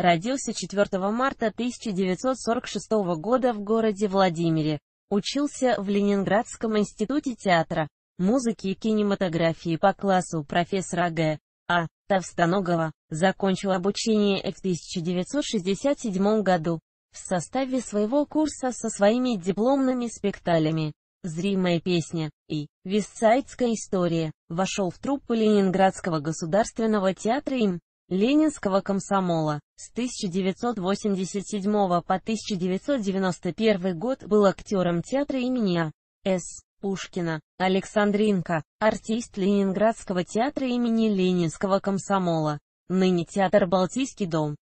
Родился 4 марта 1946 года в городе Владимире. Учился в Ленинградском институте театра, музыки и кинематографии по классу профессора Г. А. Товстоногова. Закончил обучение в 1967 году в составе своего курса со своими дипломными спектаклями «Зримая песня» и «Вестсайдская история» вошел в труппу Ленинградского государственного театра им Ленинского комсомола. С 1987 по 1991 год был актером театра имени А. С. Пушкина, Александринка, артист Ленинградского театра имени Ленинского комсомола. Ныне театр «Балтийский дом».